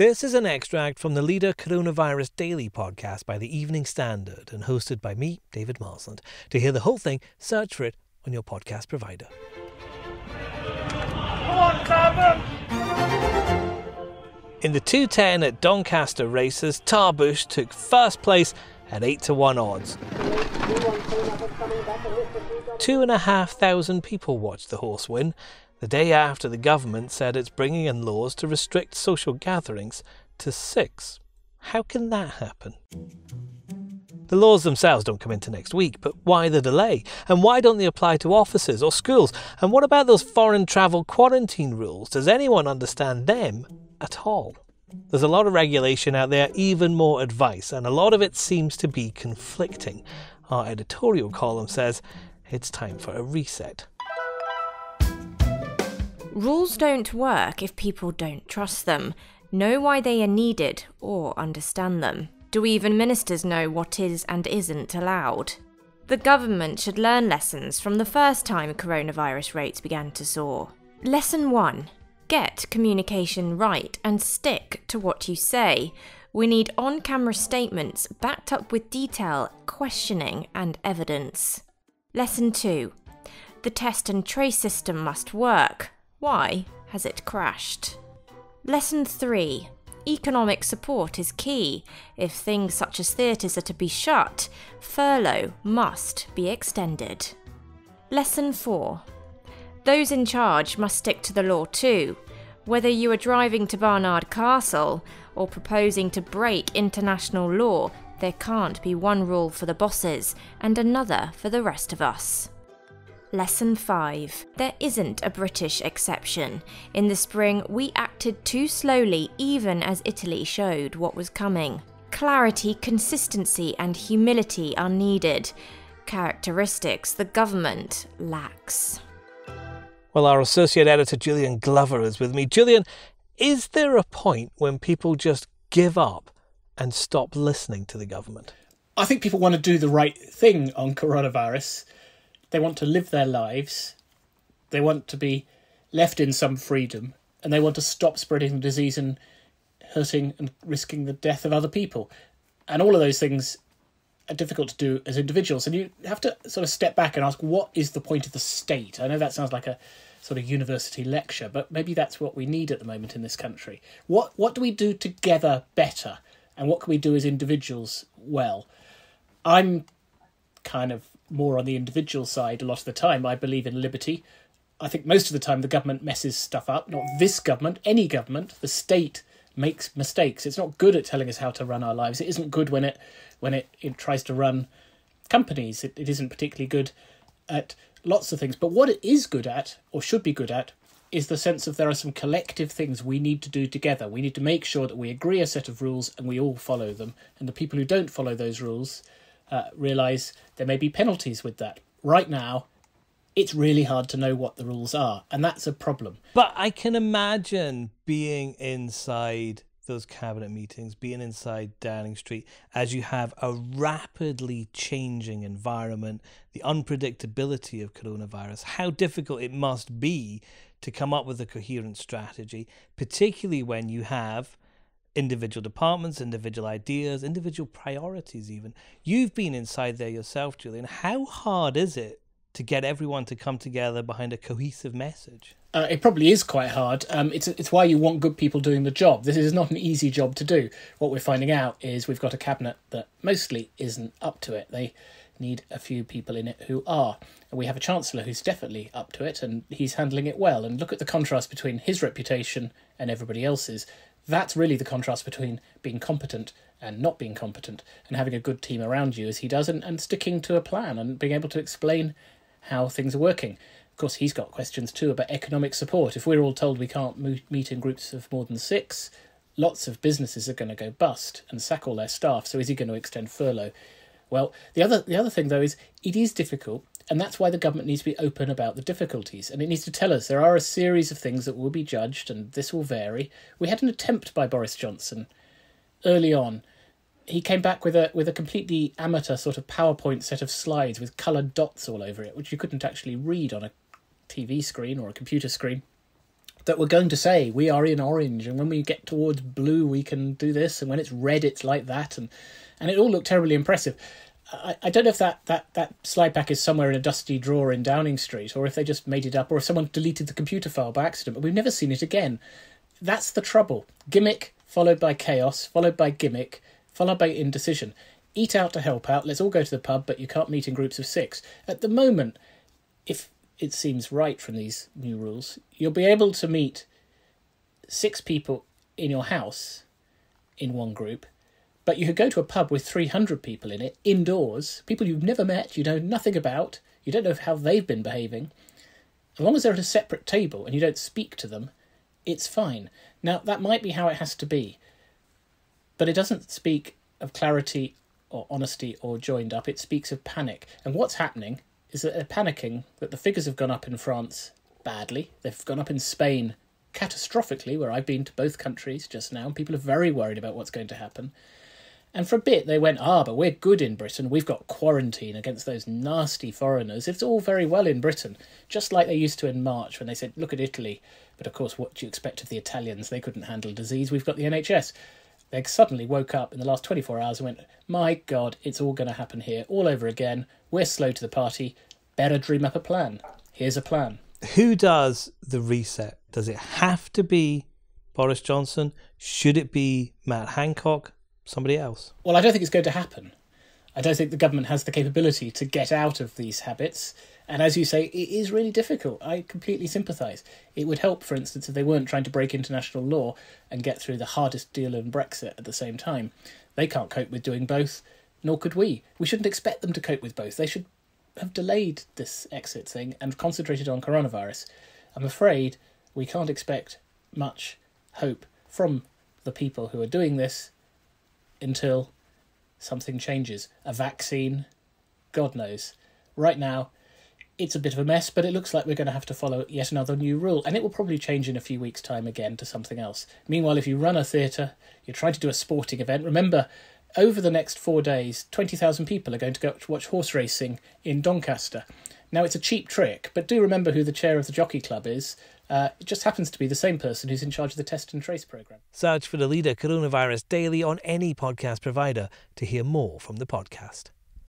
This is an extract from the Leader Coronavirus Daily podcast by the Evening Standard and hosted by me, David Marsland. To hear the whole thing, search for it on your podcast provider. In the 210 at Doncaster races, Tarbush took first place at 8 to 1 odds. Two and a half thousand people watched the horse win, the day after the government said it's bringing in laws to restrict social gatherings to six. How can that happen? The laws themselves don't come into next week, but why the delay? And why don't they apply to offices or schools? And what about those foreign travel quarantine rules? Does anyone understand them at all? There's a lot of regulation out there, even more advice, and a lot of it seems to be conflicting. Our editorial column says it's time for a reset. Rules don't work if people don't trust them, know why they are needed, or understand them. Do even ministers know what is and isn't allowed? The government should learn lessons from the first time coronavirus rates began to soar. Lesson 1 Get communication right and stick to what you say. We need on camera statements backed up with detail, questioning, and evidence. Lesson 2 The test and trace system must work. Why has it crashed? Lesson 3 Economic support is key. If things such as theatres are to be shut, furlough must be extended. Lesson 4 Those in charge must stick to the law too. Whether you are driving to Barnard Castle or proposing to break international law, there can't be one rule for the bosses and another for the rest of us. Lesson 5. There isn't a British exception. In the spring, we acted too slowly even as Italy showed what was coming. Clarity, consistency and humility are needed. Characteristics the government lacks. Well, our associate editor Julian Glover is with me. Julian, is there a point when people just give up and stop listening to the government? I think people want to do the right thing on coronavirus they want to live their lives. They want to be left in some freedom, and they want to stop spreading the disease and hurting and risking the death of other people. And all of those things are difficult to do as individuals. And you have to sort of step back and ask, what is the point of the state? I know that sounds like a sort of university lecture, but maybe that's what we need at the moment in this country. What what do we do together better? And what can we do as individuals well? I'm kind of more on the individual side a lot of the time. I believe in liberty. I think most of the time the government messes stuff up. Not this government, any government. The state makes mistakes. It's not good at telling us how to run our lives. It isn't good when it when it, it tries to run companies. It, it isn't particularly good at lots of things. But what it is good at, or should be good at, is the sense of there are some collective things we need to do together. We need to make sure that we agree a set of rules and we all follow them. And the people who don't follow those rules uh, realise there may be penalties with that. Right now, it's really hard to know what the rules are, and that's a problem. But I can imagine being inside those cabinet meetings, being inside Downing Street, as you have a rapidly changing environment, the unpredictability of coronavirus, how difficult it must be to come up with a coherent strategy, particularly when you have individual departments, individual ideas, individual priorities, even. You've been inside there yourself, Julian. How hard is it to get everyone to come together behind a cohesive message? Uh, it probably is quite hard. Um, it's it's why you want good people doing the job. This is not an easy job to do. What we're finding out is we've got a cabinet that mostly isn't up to it. They need a few people in it who are. And we have a chancellor who's definitely up to it, and he's handling it well. And look at the contrast between his reputation and everybody else's that's really the contrast between being competent and not being competent and having a good team around you as he does and, and sticking to a plan and being able to explain how things are working. Of course, he's got questions too about economic support. If we're all told we can't meet in groups of more than six, lots of businesses are going to go bust and sack all their staff. So is he going to extend furlough? Well, the other the other thing though is it is difficult and that's why the government needs to be open about the difficulties. And it needs to tell us there are a series of things that will be judged and this will vary. We had an attempt by Boris Johnson early on. He came back with a with a completely amateur sort of PowerPoint set of slides with coloured dots all over it, which you couldn't actually read on a TV screen or a computer screen that were going to say we are in orange and when we get towards blue we can do this and when it's red it's like that and and it all looked terribly impressive I, I don't know if that, that, that slide pack is somewhere in a dusty drawer in Downing Street, or if they just made it up, or if someone deleted the computer file by accident, but we've never seen it again. That's the trouble. Gimmick followed by chaos, followed by gimmick, followed by indecision. Eat out to help out, let's all go to the pub, but you can't meet in groups of six. At the moment, if it seems right from these new rules, you'll be able to meet six people in your house in one group but you could go to a pub with 300 people in it, indoors, people you've never met, you know nothing about, you don't know how they've been behaving. As long as they're at a separate table and you don't speak to them, it's fine. Now, that might be how it has to be, but it doesn't speak of clarity or honesty or joined up. It speaks of panic. And what's happening is that they're panicking that the figures have gone up in France badly, they've gone up in Spain catastrophically, where I've been to both countries just now, and people are very worried about what's going to happen. And for a bit, they went, ah, but we're good in Britain. We've got quarantine against those nasty foreigners. It's all very well in Britain, just like they used to in March when they said, look at Italy. But of course, what do you expect of the Italians? They couldn't handle disease. We've got the NHS. They suddenly woke up in the last 24 hours and went, my God, it's all going to happen here all over again. We're slow to the party. Better dream up a plan. Here's a plan. Who does the reset? Does it have to be Boris Johnson? Should it be Matt Hancock? somebody else. Well, I don't think it's going to happen. I don't think the government has the capability to get out of these habits. And as you say, it is really difficult. I completely sympathise. It would help, for instance, if they weren't trying to break international law and get through the hardest deal in Brexit at the same time. They can't cope with doing both, nor could we. We shouldn't expect them to cope with both. They should have delayed this exit thing and concentrated on coronavirus. I'm afraid we can't expect much hope from the people who are doing this until something changes. A vaccine, God knows. Right now, it's a bit of a mess, but it looks like we're going to have to follow yet another new rule, and it will probably change in a few weeks' time again to something else. Meanwhile, if you run a theatre, you're trying to do a sporting event, remember, over the next four days, 20,000 people are going to go to watch horse racing in Doncaster. Now, it's a cheap trick, but do remember who the chair of the jockey club is uh, it just happens to be the same person who's in charge of the test and trace program. Search for the leader coronavirus daily on any podcast provider to hear more from the podcast.